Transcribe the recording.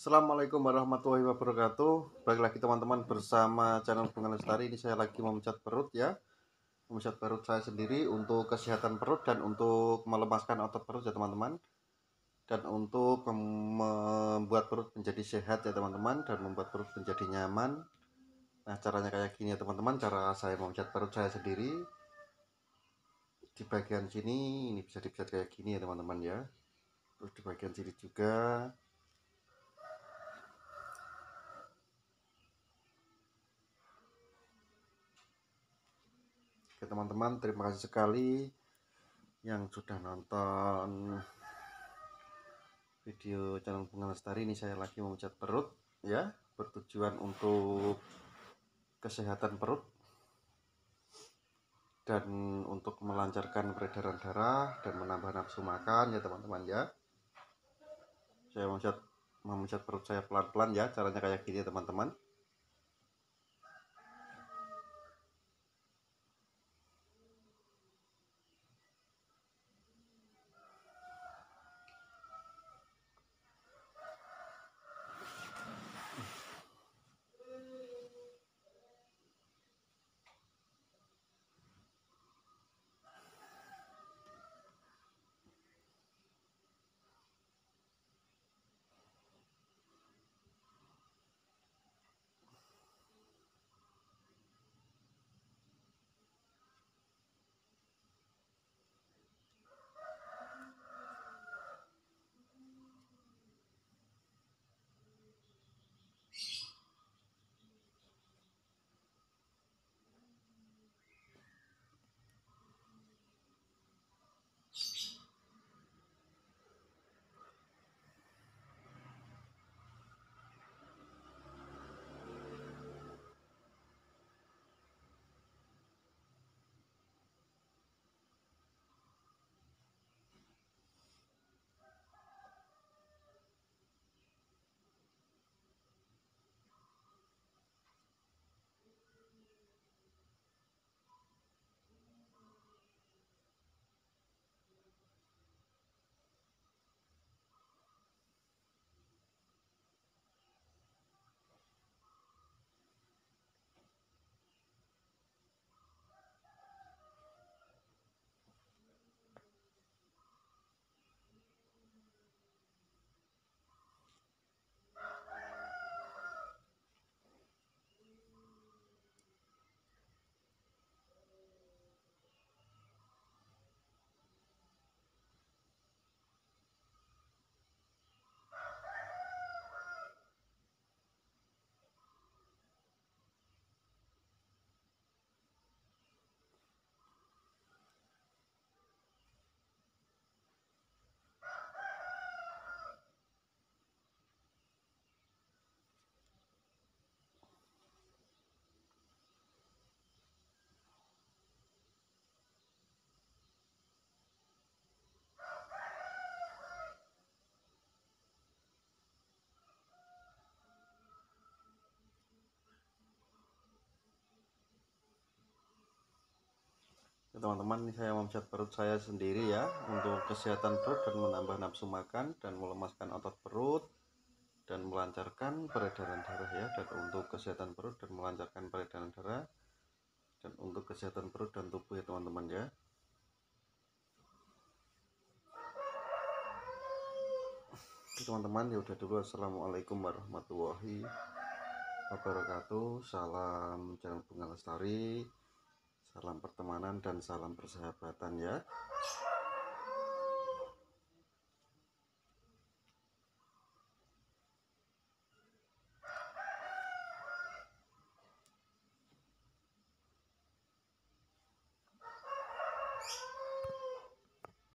Assalamualaikum warahmatullahi wabarakatuh Balik lagi teman-teman bersama channel Bunga Lestari Ini saya lagi memecat perut ya Memecat perut saya sendiri untuk kesehatan perut Dan untuk melemaskan otot perut ya teman-teman Dan untuk membuat perut menjadi sehat ya teman-teman Dan membuat perut menjadi nyaman Nah caranya kayak gini ya teman-teman Cara saya memecat perut saya sendiri Di bagian sini Ini bisa dipecat kayak gini ya teman-teman ya Terus di bagian sini juga Oke teman-teman, terima kasih sekali yang sudah nonton video channel Bunga Lestari ini saya lagi memecat perut ya, bertujuan untuk kesehatan perut dan untuk melancarkan peredaran darah dan menambah nafsu makan ya teman-teman ya. Saya memecat memecat perut saya pelan-pelan ya, caranya kayak gini teman-teman. Ya, teman-teman ini saya memecat perut saya sendiri ya untuk kesehatan perut dan menambah nafsu makan dan melemaskan otot perut dan melancarkan peredaran darah ya dan untuk kesehatan perut dan melancarkan peredaran darah dan untuk kesehatan perut dan tubuh ya teman-teman ya teman-teman ya udah dulu assalamualaikum warahmatullahi wabarakatuh salam jalan bunga lestari Salam pertemanan dan salam persahabatan ya.